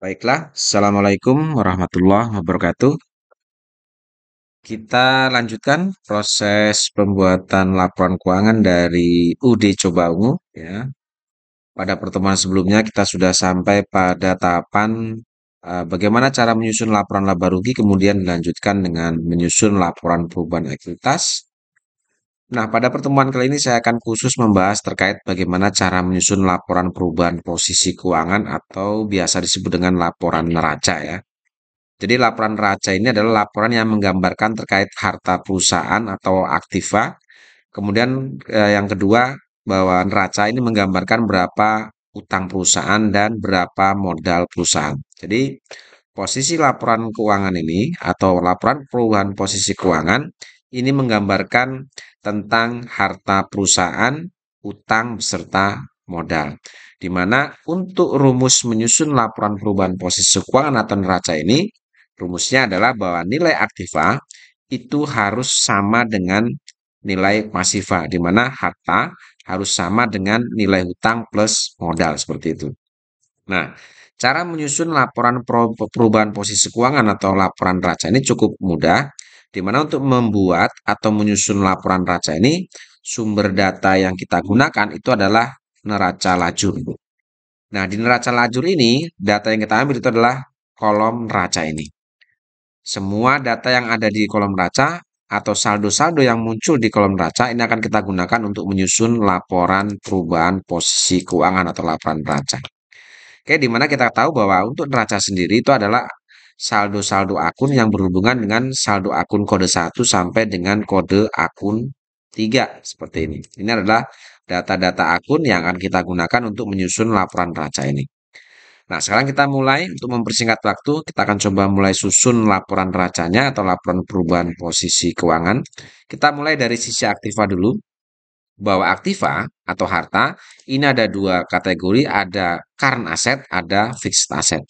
Baiklah, Assalamualaikum warahmatullahi wabarakatuh. Kita lanjutkan proses pembuatan laporan keuangan dari UD Coba Ungu. Ya. Pada pertemuan sebelumnya kita sudah sampai pada tahapan eh, bagaimana cara menyusun laporan laba rugi kemudian dilanjutkan dengan menyusun laporan perubahan ekuitas. Nah, pada pertemuan kali ini saya akan khusus membahas terkait bagaimana cara menyusun laporan perubahan posisi keuangan atau biasa disebut dengan laporan neraca ya. Jadi laporan neraca ini adalah laporan yang menggambarkan terkait harta perusahaan atau aktiva. Kemudian eh, yang kedua bahwa neraca ini menggambarkan berapa utang perusahaan dan berapa modal perusahaan. Jadi posisi laporan keuangan ini atau laporan perubahan posisi keuangan ini menggambarkan tentang harta perusahaan, utang beserta modal. Di mana untuk rumus menyusun laporan perubahan posisi keuangan atau neraca ini, rumusnya adalah bahwa nilai aktiva itu harus sama dengan nilai pasiva, di mana harta harus sama dengan nilai hutang plus modal seperti itu. Nah, cara menyusun laporan perubahan posisi keuangan atau laporan neraca ini cukup mudah di mana untuk membuat atau menyusun laporan raca ini, sumber data yang kita gunakan itu adalah neraca lajur. Nah, di neraca lajur ini, data yang kita ambil itu adalah kolom raca ini. Semua data yang ada di kolom raca atau saldo-saldo yang muncul di kolom raca ini akan kita gunakan untuk menyusun laporan perubahan posisi keuangan atau laporan raca. Oke, di mana kita tahu bahwa untuk neraca sendiri itu adalah saldo-saldo akun yang berhubungan dengan saldo akun kode 1 sampai dengan kode akun 3 seperti ini. Ini adalah data-data akun yang akan kita gunakan untuk menyusun laporan raca ini. Nah, sekarang kita mulai untuk mempersingkat waktu, kita akan coba mulai susun laporan racanya atau laporan perubahan posisi keuangan. Kita mulai dari sisi aktiva dulu. Bahwa aktiva atau harta ini ada dua kategori, ada current asset, ada fixed asset.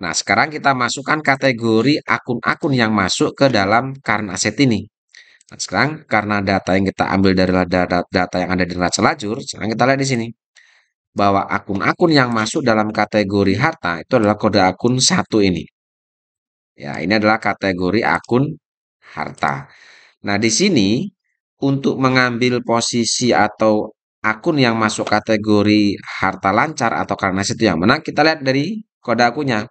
Nah, sekarang kita masukkan kategori akun-akun yang masuk ke dalam current asset ini. Nah, sekarang karena data yang kita ambil dari data yang ada di neraca lajur, sekarang kita lihat di sini bahwa akun-akun yang masuk dalam kategori harta itu adalah kode akun satu ini. Ya, ini adalah kategori akun harta. Nah, di sini untuk mengambil posisi atau akun yang masuk kategori harta lancar atau karena itu yang menang, kita lihat dari kode akunnya,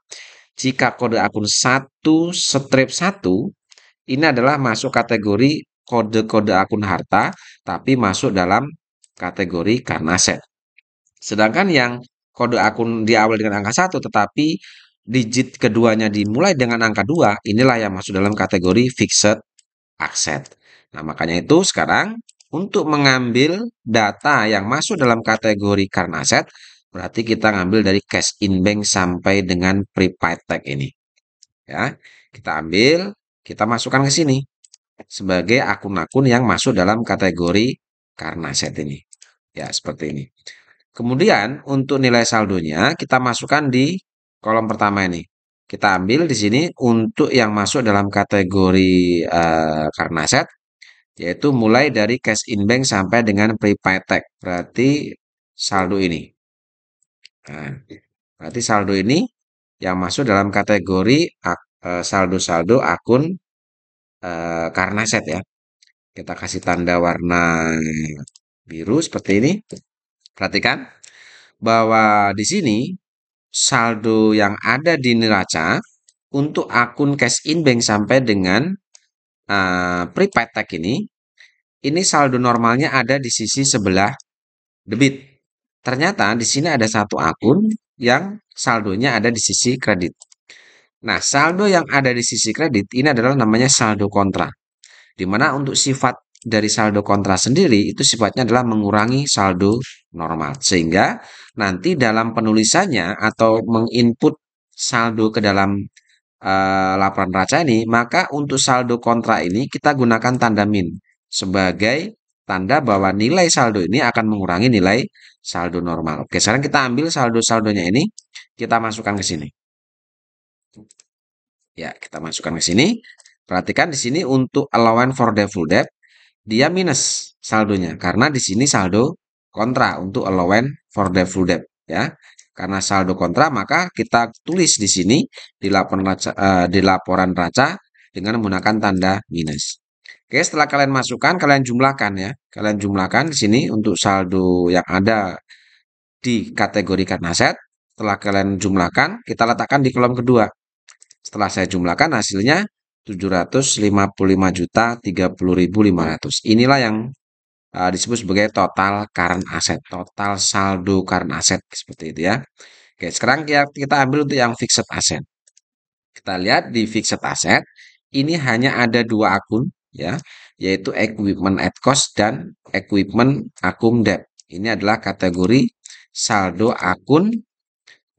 Jika kode akun 1 strip 1 ini adalah masuk kategori kode-kode akun harta tapi masuk dalam kategori karena aset. Sedangkan yang kode akun diawali dengan angka 1 tetapi digit keduanya dimulai dengan angka 2, inilah yang masuk dalam kategori fixed asset. Nah, makanya itu sekarang untuk mengambil data yang masuk dalam kategori current asset, Berarti kita ngambil dari cash in bank sampai dengan prepaid tag ini. Ya, kita ambil, kita masukkan ke sini sebagai akun-akun yang masuk dalam kategori karena set ini. Ya, seperti ini. Kemudian untuk nilai saldonya kita masukkan di kolom pertama ini. Kita ambil di sini untuk yang masuk dalam kategori uh, karena set yaitu mulai dari cash in bank sampai dengan prepaid tag. Berarti saldo ini Nah, berarti saldo ini yang masuk dalam kategori eh, saldo-saldo akun eh, karena set ya. Kita kasih tanda warna biru seperti ini. Perhatikan bahwa di sini saldo yang ada di neraca untuk akun cash in bank sampai dengan e, prepaid tag ini, ini saldo normalnya ada di sisi sebelah debit. Ternyata di sini ada satu akun yang saldonya ada di sisi kredit. Nah, saldo yang ada di sisi kredit ini adalah namanya saldo kontra. Di mana untuk sifat dari saldo kontra sendiri itu sifatnya adalah mengurangi saldo normal. Sehingga nanti dalam penulisannya atau menginput saldo ke dalam e, laporan raca ini, maka untuk saldo kontra ini kita gunakan tanda min sebagai tanda bahwa nilai saldo ini akan mengurangi nilai saldo normal. Oke, sekarang kita ambil saldo-saldonya ini, kita masukkan ke sini. Ya, kita masukkan ke sini. Perhatikan di sini untuk allowance for doubtful debt, dia minus saldonya karena di sini saldo kontra untuk allowance for doubtful debt ya. Karena saldo kontra maka kita tulis di sini di laporan raca, eh, di laporan raca dengan menggunakan tanda minus. Oke, setelah kalian masukkan, kalian jumlahkan ya. Kalian jumlahkan di sini untuk saldo yang ada di kategori kategorikan aset. Setelah kalian jumlahkan, kita letakkan di kolom kedua. Setelah saya jumlahkan hasilnya 755.030.500. Inilah yang uh, disebut sebagai total current aset, total saldo current aset seperti itu ya. Oke, sekarang ya, kita ambil untuk yang fixed asset. Kita lihat di fixed asset, ini hanya ada dua akun ya, yaitu equipment at cost dan equipment akum debt. Ini adalah kategori saldo akun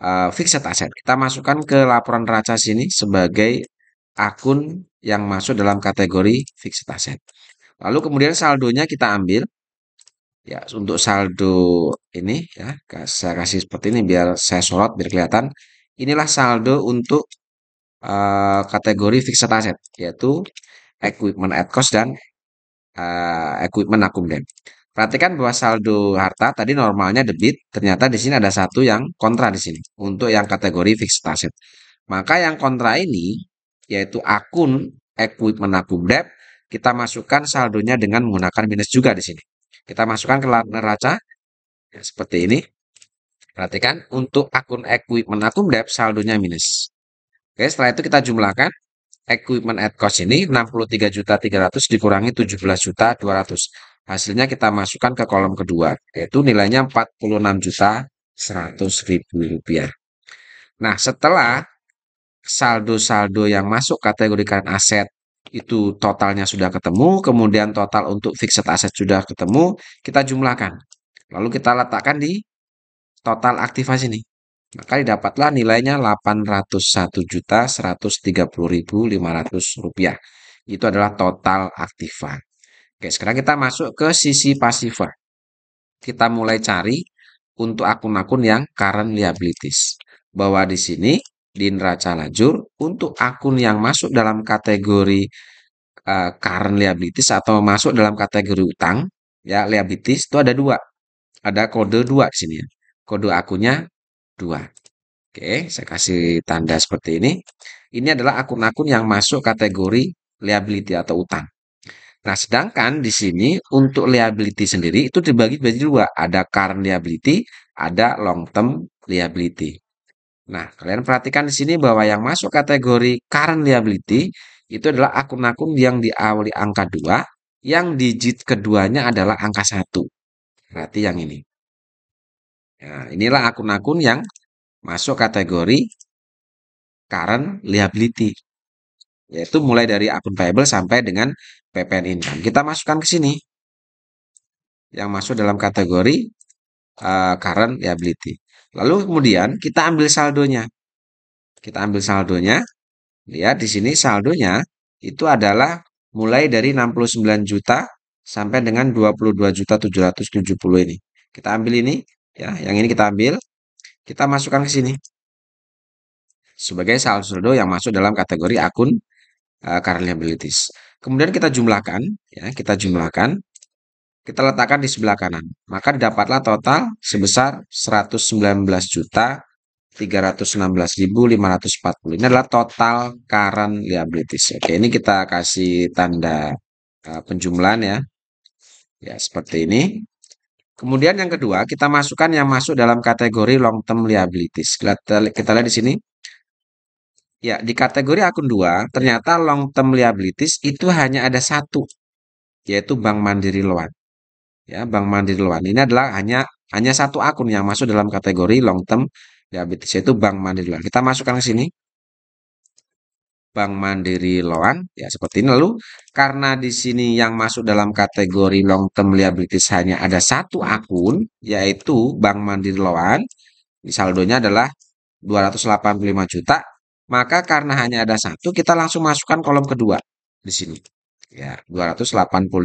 uh, fixed asset. Kita masukkan ke laporan raca sini sebagai akun yang masuk dalam kategori fixed asset. Lalu kemudian saldonya kita ambil. Ya, untuk saldo ini ya, saya kasih seperti ini biar saya sorot biar kelihatan. Inilah saldo untuk uh, kategori fixed asset yaitu equipment at cost dan uh, equipment akumulasi. Perhatikan bahwa saldo harta tadi normalnya debit, ternyata di sini ada satu yang kontra di sini untuk yang kategori fixed asset. Maka yang kontra ini yaitu akun equipment akum debt, kita masukkan saldonya dengan menggunakan minus juga di sini. Kita masukkan ke neraca ya, seperti ini. Perhatikan untuk akun equipment akum debt saldonya minus. Oke, setelah itu kita jumlahkan equipment at cost ini 63 juta 300 dikurangi 17.200. juta 200. Hasilnya kita masukkan ke kolom kedua, yaitu nilainya 46 juta 100 ribu rupiah. Nah, setelah saldo-saldo yang masuk kategorikan aset itu totalnya sudah ketemu, kemudian total untuk fixed asset sudah ketemu, kita jumlahkan. Lalu kita letakkan di total aktivasi sini. Maka didapatlah nilainya 801.130.500 rupiah. Itu adalah total aktiva. Oke, sekarang kita masuk ke sisi pasiva. Kita mulai cari untuk akun-akun yang current liabilities. Bahwa di sini di neraca lajur untuk akun yang masuk dalam kategori uh, current liabilities atau masuk dalam kategori utang ya liabilities itu ada dua ada kode dua di sini ya. kode akunnya dua. Oke, saya kasih tanda seperti ini. Ini adalah akun-akun yang masuk kategori liability atau utang. Nah, sedangkan di sini untuk liability sendiri itu dibagi menjadi dua. Ada current liability, ada long term liability. Nah, kalian perhatikan di sini bahwa yang masuk kategori current liability itu adalah akun-akun yang diawali angka 2, yang digit keduanya adalah angka 1. Berarti yang ini. Nah, inilah akun-akun yang masuk kategori current liability. Yaitu mulai dari akun payable sampai dengan PPN income. Kita masukkan ke sini. Yang masuk dalam kategori uh, current liability. Lalu kemudian kita ambil saldonya. Kita ambil saldonya. Lihat di sini saldonya itu adalah mulai dari 69 juta sampai dengan 22.770 ini. Kita ambil ini Ya, yang ini kita ambil, kita masukkan ke sini. Sebagai saldo yang masuk dalam kategori akun uh, eh, current liabilities. Kemudian kita jumlahkan, ya, kita jumlahkan. Kita letakkan di sebelah kanan. Maka dapatlah total sebesar 119 juta 316.540. Ini adalah total current liabilities. Oke, ini kita kasih tanda uh, penjumlahan ya. Ya, seperti ini. Kemudian yang kedua, kita masukkan yang masuk dalam kategori long term liabilities. Kita, kita lihat di sini. Ya, di kategori akun 2, ternyata long term liabilities itu hanya ada satu, yaitu Bank Mandiri Loan. Ya, Bank Mandiri Loan. Ini adalah hanya hanya satu akun yang masuk dalam kategori long term liabilities, yaitu Bank Mandiri Loan. Kita masukkan ke sini. Bank Mandiri Loan ya seperti ini lalu karena di sini yang masuk dalam kategori long term liabilities hanya ada satu akun yaitu Bank Mandiri Loan di saldonya adalah 285 juta maka karena hanya ada satu kita langsung masukkan kolom kedua di sini ya 285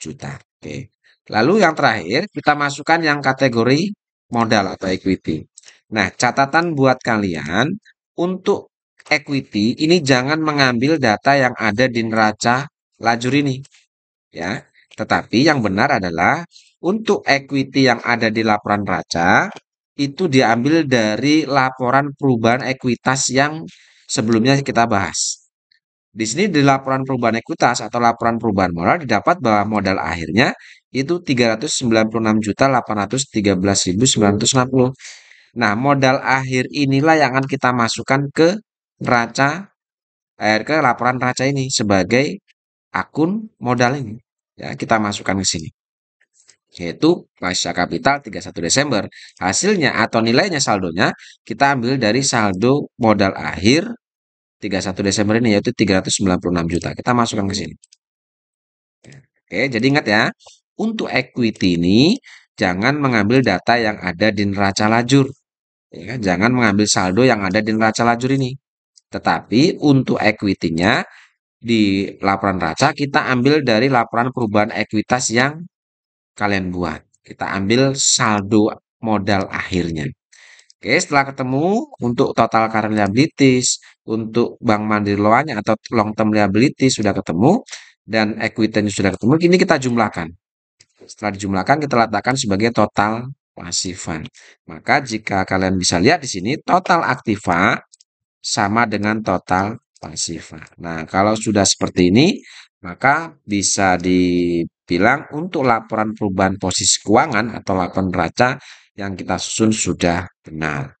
juta oke lalu yang terakhir kita masukkan yang kategori modal atau equity nah catatan buat kalian untuk equity ini jangan mengambil data yang ada di neraca lajur ini. Ya, tetapi yang benar adalah untuk equity yang ada di laporan neraca itu diambil dari laporan perubahan ekuitas yang sebelumnya kita bahas. Di sini di laporan perubahan ekuitas atau laporan perubahan modal didapat bahwa modal akhirnya itu 396.813.960. Nah, modal akhir inilah yang akan kita masukkan ke Raca air ke laporan neraca ini sebagai akun modal ini. Ya, kita masukkan ke sini. Yaitu pasca kapital 31 Desember. Hasilnya atau nilainya saldonya kita ambil dari saldo modal akhir 31 Desember ini yaitu 396 juta. Kita masukkan ke sini. Oke, jadi ingat ya, untuk equity ini jangan mengambil data yang ada di neraca lajur. Ya kan? jangan mengambil saldo yang ada di neraca lajur ini. Tetapi untuk equity-nya di laporan raca kita ambil dari laporan perubahan ekuitas yang kalian buat. Kita ambil saldo modal akhirnya. Oke, setelah ketemu untuk total current liabilities, untuk bank mandiri loanya atau long term liabilities sudah ketemu dan equity sudah ketemu, ini kita jumlahkan. Setelah dijumlahkan kita letakkan sebagai total pasifan. Maka jika kalian bisa lihat di sini total aktiva sama dengan total pasiva. Nah, kalau sudah seperti ini, maka bisa dibilang untuk laporan perubahan posisi keuangan atau laporan raca yang kita susun sudah benar.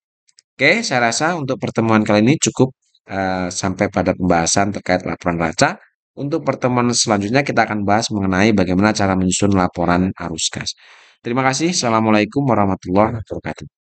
Oke, saya rasa untuk pertemuan kali ini cukup uh, sampai pada pembahasan terkait laporan raca. Untuk pertemuan selanjutnya kita akan bahas mengenai bagaimana cara menyusun laporan arus kas. Terima kasih. Assalamualaikum warahmatullahi wabarakatuh.